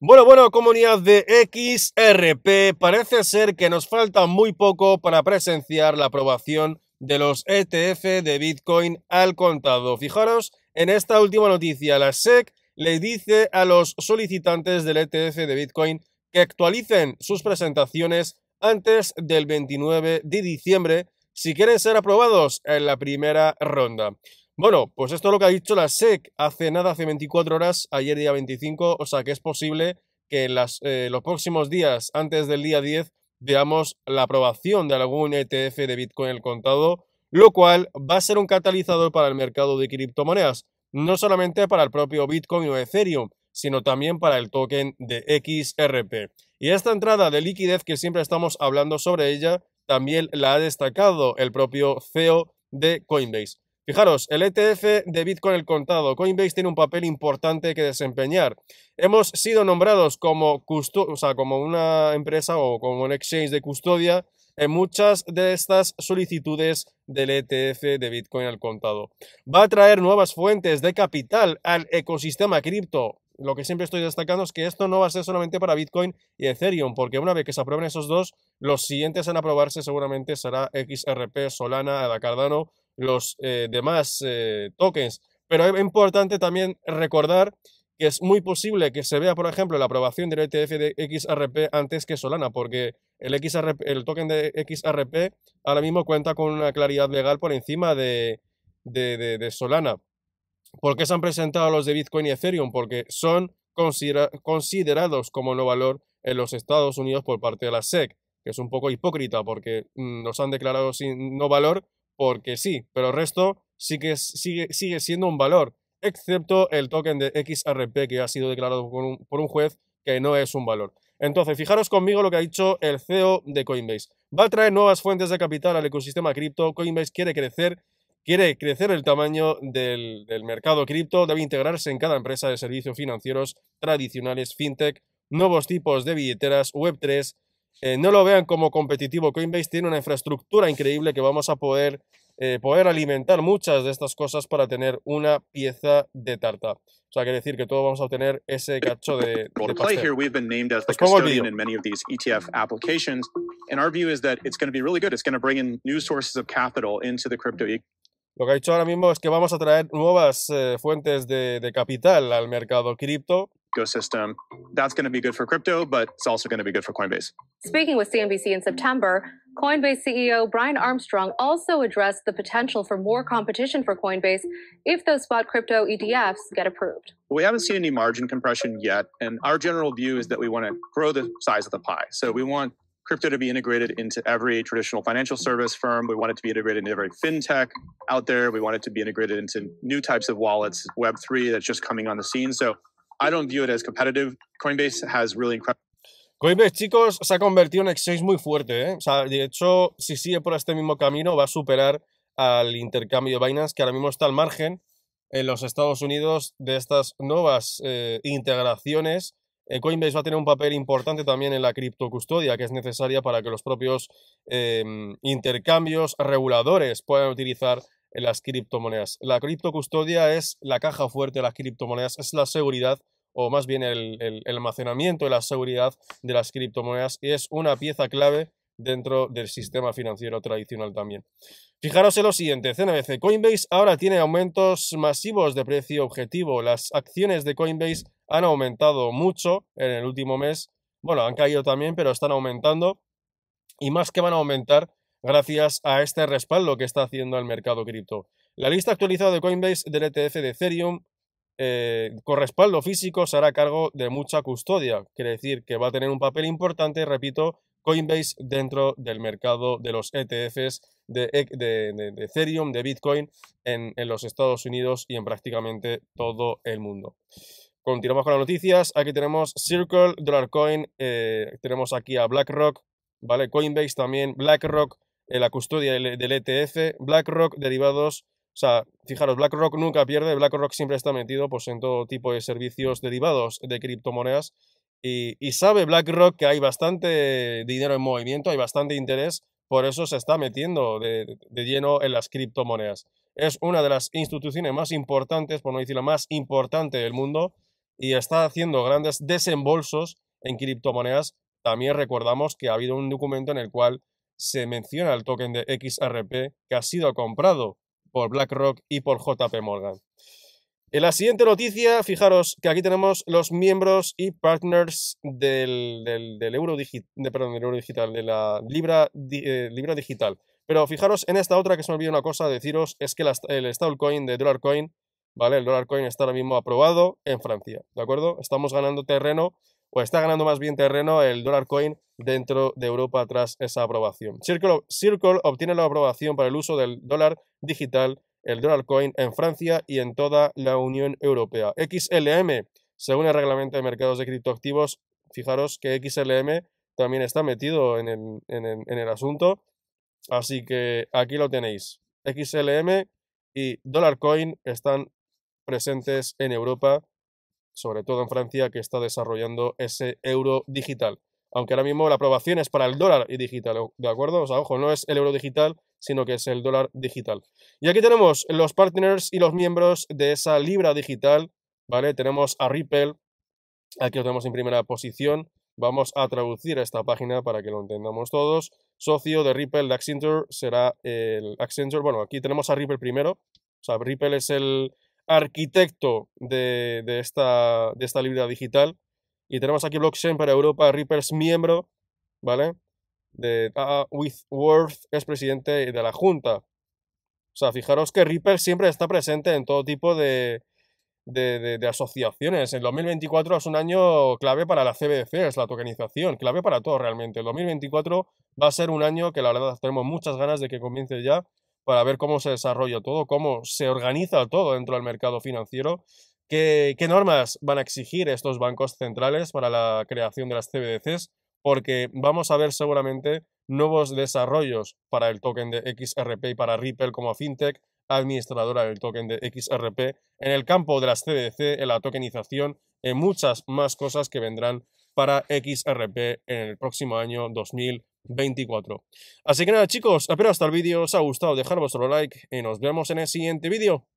Bueno, bueno, comunidad de XRP, parece ser que nos falta muy poco para presenciar la aprobación de los ETF de Bitcoin al contado. Fijaros en esta última noticia, la SEC le dice a los solicitantes del ETF de Bitcoin que actualicen sus presentaciones antes del 29 de diciembre si quieren ser aprobados en la primera ronda. Bueno, pues esto es lo que ha dicho la SEC hace nada, hace 24 horas, ayer día 25, o sea que es posible que en eh, los próximos días, antes del día 10, veamos la aprobación de algún ETF de Bitcoin el contado, lo cual va a ser un catalizador para el mercado de criptomonedas, no solamente para el propio Bitcoin o Ethereum, sino también para el token de XRP. Y esta entrada de liquidez que siempre estamos hablando sobre ella, también la ha destacado el propio CEO de Coinbase. Fijaros, el ETF de Bitcoin al contado, Coinbase tiene un papel importante que desempeñar. Hemos sido nombrados como, o como una empresa o como un exchange de custodia en muchas de estas solicitudes del ETF de Bitcoin al contado. Va a traer nuevas fuentes de capital al ecosistema cripto. Lo que siempre estoy destacando es que esto no va a ser solamente para Bitcoin y Ethereum, porque una vez que se aprueben esos dos, los siguientes en aprobarse seguramente será XRP, Solana, Ada Cardano los eh, demás eh, tokens. Pero es importante también recordar que es muy posible que se vea, por ejemplo, la aprobación del ETF de XRP antes que Solana, porque el, XRP, el token de XRP ahora mismo cuenta con una claridad legal por encima de, Solana. ¿Por qué se han presentado los de Bitcoin y Ethereum? Porque son considerados como no valor en los Estados Unidos por parte de la SEC, que es un poco hipócrita porque mm, nos han declarado sin no valor, porque sí, pero el resto sí que sigue, siendo un valor, excepto el token de XRP que ha sido declarado por un, juez que no es un valor. Entonces, fijaros conmigo lo que ha dicho el CEO de Coinbase. Va a traer nuevas fuentes de capital al ecosistema cripto. Coinbase quiere crecer, quiere crecer el tamaño del, del mercado cripto, debe integrarse en cada empresa de servicios financieros tradicionales, fintech, nuevos tipos de billeteras, web 3, eh, no lo vean como competitivo. Coinbase tiene una infraestructura increíble que vamos a poder, eh, poder alimentar muchas de estas cosas para tener una pieza de tarta. O sea, quiere decir que todos vamos a obtener ese cacho de, we've been Lo que ha dicho ahora mismo es que vamos a traer nuevas eh, fuentes de, capital al mercado cripto ecosystem. That's going to be good for crypto, but it's also going to be good for Coinbase. Speaking with CNBC in September, Coinbase CEO Brian Armstrong also addressed the potential for more competition for Coinbase if those spot crypto ETFs get approved. We haven't seen any margin compression yet, and our general view is that we want to grow the size of the pie. So we want crypto to be integrated into every traditional financial service firm. We want it to be integrated into every fintech out there. We want it to be integrated into new types of wallets, Web3 that's just coming on the scene. So Coinbase Coinbase, chicos, se ha convertido en exchange muy fuerte. ¿eh? O sea, de hecho, si sigue por este mismo camino, va a superar al intercambio de Binance, que ahora mismo está al margen en los Estados Unidos de estas nuevas eh, integraciones. Eh, Coinbase va a tener un papel importante también en la criptocustodia, que es necesaria para que los propios intercambios reguladores puedan utilizar en las criptomonedas. La criptocustodia es la caja fuerte de las criptomonedas, es la seguridad o más bien el, almacenamiento y la seguridad de las criptomonedas y es una pieza clave dentro del sistema financiero tradicional también. Fijaros en lo siguiente, CNBC, Coinbase ahora tiene aumentos masivos de precio objetivo. Las acciones de Coinbase han aumentado mucho en el último mes. Bueno, han caído también, pero están aumentando. Y más que van a aumentar gracias a este respaldo que está haciendo al mercado cripto. La lista actualizada de Coinbase del ETF de Ethereum eh, con respaldo físico se hará cargo de mucha custodia, quiere decir que va a tener un papel importante, repito, Coinbase dentro del mercado de los ETFs e, de, Ethereum, de Bitcoin en, los Estados Unidos y en prácticamente todo el mundo. Continuamos con las noticias. Aquí tenemos Circle, Coin, eh, tenemos aquí a BlackRock, ¿vale? Coinbase también, BlackRock, la custodia del, ETF, e BlackRock, derivados o sea, fijaros, BlackRock nunca pierde, BlackRock siempre está metido pues, en todo tipo de servicios derivados de criptomonedas y, sabe BlackRock que hay bastante dinero en movimiento, hay bastante interés, por eso se está metiendo de, de lleno en las criptomonedas. Es una de las instituciones más importantes, por no decir la más importante del mundo, y está haciendo grandes desembolsos en criptomonedas. También recordamos que ha habido un documento en el cual se menciona el token de XRP que ha sido comprado por BlackRock y por JP Morgan. En la siguiente noticia, fijaros que aquí tenemos los miembros y partners del, euro, de, euro digital, de la Libra, eh, Libra digital. Pero fijaros en esta otra que se me olvidó una cosa deciros, es que el stablecoin de Coin, ¿vale? El Coin está ahora mismo aprobado en Francia, ¿de acuerdo? Estamos ganando terreno o está ganando más bien terreno el dólar coin dentro de Europa tras esa aprobación. Circle, Circle obtiene la aprobación para el uso del dólar digital, el dólar coin, en Francia y en toda la Unión Europea. XLM, según el reglamento de mercados de criptoactivos, fijaros que XLM también está metido en el, en el asunto. Así que aquí lo tenéis. XLM y dólar Coin están presentes en Europa sobre todo en Francia, que está desarrollando ese euro digital. Aunque ahora mismo la aprobación es para el dólar y digital, ¿de acuerdo? O sea, ojo, no es el euro digital, sino que es el dólar digital. Y aquí tenemos los partners y los miembros de esa libra digital, ¿vale? Tenemos a Ripple, aquí lo tenemos en primera posición. Vamos a traducir esta página para que lo entendamos todos. Socio de Ripple de Accenture será el Accenture. Bueno, aquí tenemos a Ripple primero. O sea, Ripple es el, arquitecto de, esta, de digital. Y tenemos aquí Blockchain para Europa, Reaper's miembro, ¿vale? De uh, ah, worth es presidente de la Junta. O sea, fijaros que Ripper siempre está presente en todo tipo de, asociaciones. El 2024 es un año clave para la CBDC, es la tokenización, clave para todo realmente. El 2024 va a ser un año que la verdad tenemos muchas ganas de que comience ya para ver cómo se desarrolla todo, cómo se organiza todo dentro del mercado financiero, qué, normas van a exigir estos bancos centrales para la creación de las CBDCs, porque vamos a ver seguramente nuevos desarrollos para el token de XRP y para Ripple como fintech, administradora del token de XRP, en el campo de las CBDC, en la tokenización, en muchas más cosas que vendrán para XRP en el próximo año 2020. 24. Así que nada chicos, espero hasta el vídeo os ha gustado, dejar vuestro like y nos vemos en el siguiente vídeo.